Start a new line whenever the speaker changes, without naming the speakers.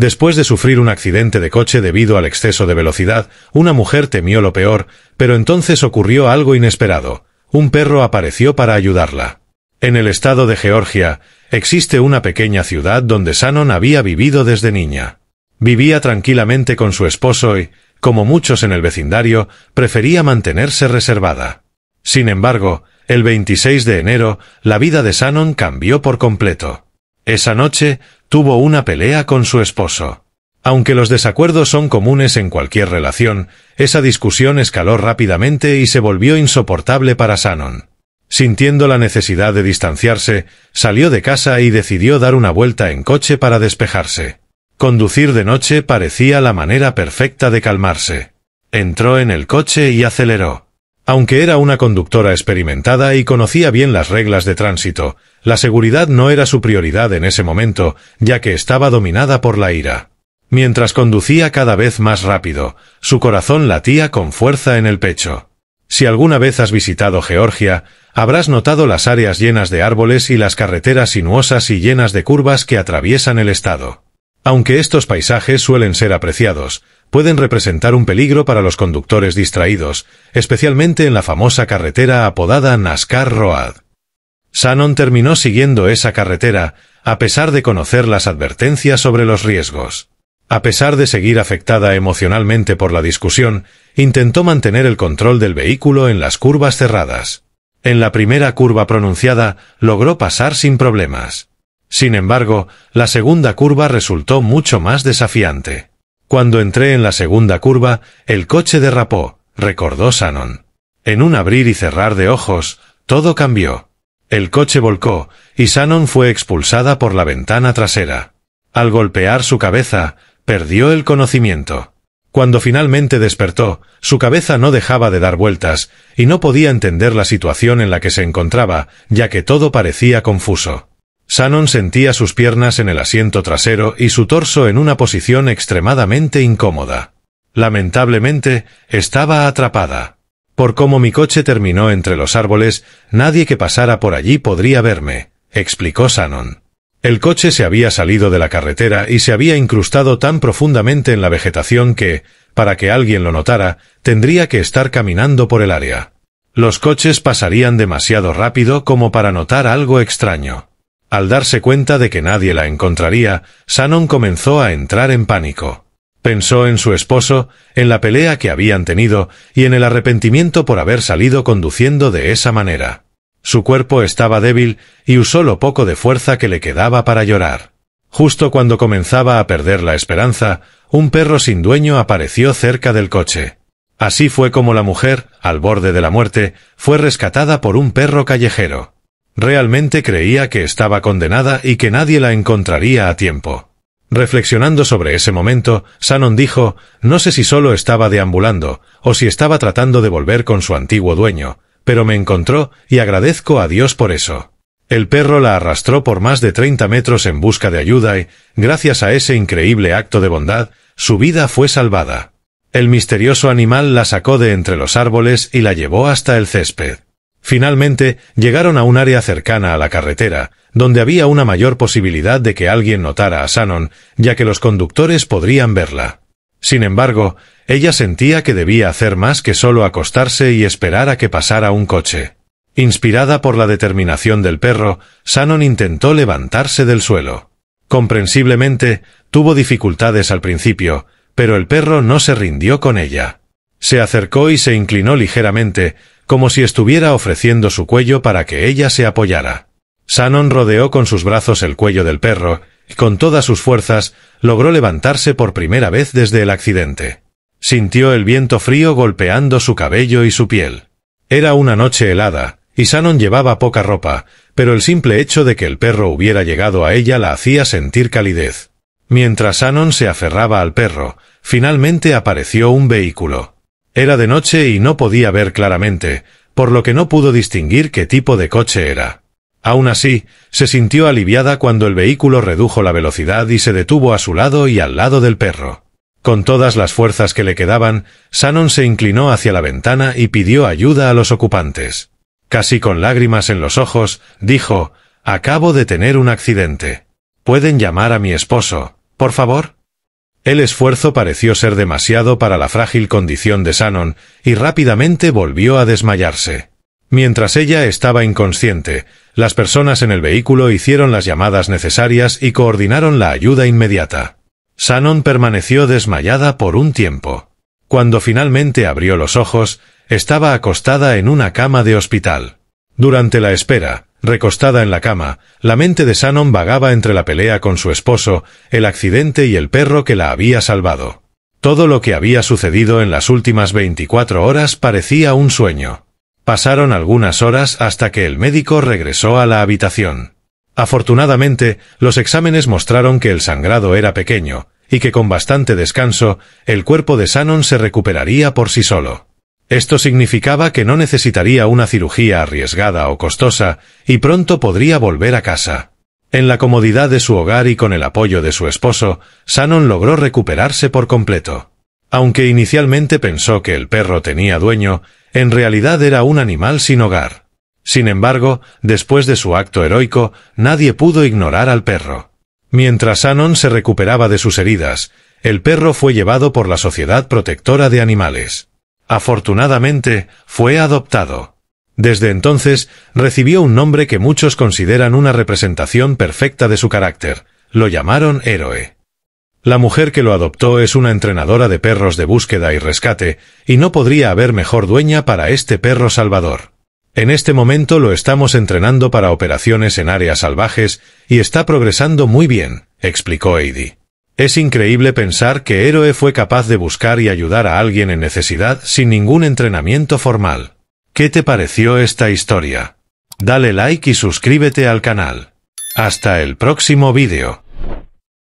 Después de sufrir un accidente de coche debido al exceso de velocidad, una mujer temió lo peor, pero entonces ocurrió algo inesperado. Un perro apareció para ayudarla. En el estado de Georgia, existe una pequeña ciudad donde Shannon había vivido desde niña. Vivía tranquilamente con su esposo y, como muchos en el vecindario, prefería mantenerse reservada. Sin embargo, el 26 de enero, la vida de Shannon cambió por completo. Esa noche, tuvo una pelea con su esposo. Aunque los desacuerdos son comunes en cualquier relación, esa discusión escaló rápidamente y se volvió insoportable para Shannon. Sintiendo la necesidad de distanciarse, salió de casa y decidió dar una vuelta en coche para despejarse. Conducir de noche parecía la manera perfecta de calmarse. Entró en el coche y aceleró. Aunque era una conductora experimentada y conocía bien las reglas de tránsito, la seguridad no era su prioridad en ese momento, ya que estaba dominada por la ira. Mientras conducía cada vez más rápido, su corazón latía con fuerza en el pecho. Si alguna vez has visitado Georgia, habrás notado las áreas llenas de árboles y las carreteras sinuosas y llenas de curvas que atraviesan el estado. Aunque estos paisajes suelen ser apreciados, pueden representar un peligro para los conductores distraídos, especialmente en la famosa carretera apodada NASCAR Road. Shannon terminó siguiendo esa carretera, a pesar de conocer las advertencias sobre los riesgos. A pesar de seguir afectada emocionalmente por la discusión, intentó mantener el control del vehículo en las curvas cerradas. En la primera curva pronunciada, logró pasar sin problemas. Sin embargo, la segunda curva resultó mucho más desafiante. Cuando entré en la segunda curva, el coche derrapó, recordó Shannon. En un abrir y cerrar de ojos, todo cambió. El coche volcó, y Shannon fue expulsada por la ventana trasera. Al golpear su cabeza, perdió el conocimiento. Cuando finalmente despertó, su cabeza no dejaba de dar vueltas, y no podía entender la situación en la que se encontraba, ya que todo parecía confuso. Shannon sentía sus piernas en el asiento trasero y su torso en una posición extremadamente incómoda. Lamentablemente, estaba atrapada. Por como mi coche terminó entre los árboles, nadie que pasara por allí podría verme, explicó Shannon. El coche se había salido de la carretera y se había incrustado tan profundamente en la vegetación que, para que alguien lo notara, tendría que estar caminando por el área. Los coches pasarían demasiado rápido como para notar algo extraño. Al darse cuenta de que nadie la encontraría, Sanon comenzó a entrar en pánico. Pensó en su esposo, en la pelea que habían tenido y en el arrepentimiento por haber salido conduciendo de esa manera. Su cuerpo estaba débil y usó lo poco de fuerza que le quedaba para llorar. Justo cuando comenzaba a perder la esperanza, un perro sin dueño apareció cerca del coche. Así fue como la mujer, al borde de la muerte, fue rescatada por un perro callejero. Realmente creía que estaba condenada y que nadie la encontraría a tiempo. Reflexionando sobre ese momento, Sanon dijo, no sé si solo estaba deambulando, o si estaba tratando de volver con su antiguo dueño, pero me encontró, y agradezco a Dios por eso. El perro la arrastró por más de 30 metros en busca de ayuda y, gracias a ese increíble acto de bondad, su vida fue salvada. El misterioso animal la sacó de entre los árboles y la llevó hasta el césped. Finalmente, llegaron a un área cercana a la carretera, donde había una mayor posibilidad de que alguien notara a Shannon, ya que los conductores podrían verla. Sin embargo, ella sentía que debía hacer más que solo acostarse y esperar a que pasara un coche. Inspirada por la determinación del perro, Shannon intentó levantarse del suelo. Comprensiblemente, tuvo dificultades al principio, pero el perro no se rindió con ella. Se acercó y se inclinó ligeramente, como si estuviera ofreciendo su cuello para que ella se apoyara. Shannon rodeó con sus brazos el cuello del perro, y con todas sus fuerzas logró levantarse por primera vez desde el accidente. Sintió el viento frío golpeando su cabello y su piel. Era una noche helada, y Shannon llevaba poca ropa, pero el simple hecho de que el perro hubiera llegado a ella la hacía sentir calidez. Mientras Shannon se aferraba al perro, finalmente apareció un vehículo. Era de noche y no podía ver claramente, por lo que no pudo distinguir qué tipo de coche era. Aún así, se sintió aliviada cuando el vehículo redujo la velocidad y se detuvo a su lado y al lado del perro. Con todas las fuerzas que le quedaban, Shannon se inclinó hacia la ventana y pidió ayuda a los ocupantes. Casi con lágrimas en los ojos, dijo, Acabo de tener un accidente. ¿Pueden llamar a mi esposo, por favor? El esfuerzo pareció ser demasiado para la frágil condición de Shannon, y rápidamente volvió a desmayarse. Mientras ella estaba inconsciente, las personas en el vehículo hicieron las llamadas necesarias y coordinaron la ayuda inmediata. Shannon permaneció desmayada por un tiempo. Cuando finalmente abrió los ojos, estaba acostada en una cama de hospital. Durante la espera, Recostada en la cama, la mente de Shannon vagaba entre la pelea con su esposo, el accidente y el perro que la había salvado. Todo lo que había sucedido en las últimas 24 horas parecía un sueño. Pasaron algunas horas hasta que el médico regresó a la habitación. Afortunadamente, los exámenes mostraron que el sangrado era pequeño, y que con bastante descanso, el cuerpo de Shannon se recuperaría por sí solo. Esto significaba que no necesitaría una cirugía arriesgada o costosa y pronto podría volver a casa. En la comodidad de su hogar y con el apoyo de su esposo, Shannon logró recuperarse por completo. Aunque inicialmente pensó que el perro tenía dueño, en realidad era un animal sin hogar. Sin embargo, después de su acto heroico, nadie pudo ignorar al perro. Mientras Shannon se recuperaba de sus heridas, el perro fue llevado por la Sociedad Protectora de Animales. Afortunadamente, fue adoptado. Desde entonces, recibió un nombre que muchos consideran una representación perfecta de su carácter. Lo llamaron héroe. La mujer que lo adoptó es una entrenadora de perros de búsqueda y rescate, y no podría haber mejor dueña para este perro salvador. En este momento lo estamos entrenando para operaciones en áreas salvajes y está progresando muy bien, explicó Eddie es increíble pensar que Héroe fue capaz de buscar y ayudar a alguien en necesidad sin ningún entrenamiento formal. ¿Qué te pareció esta historia? Dale like y suscríbete al canal. Hasta el próximo vídeo.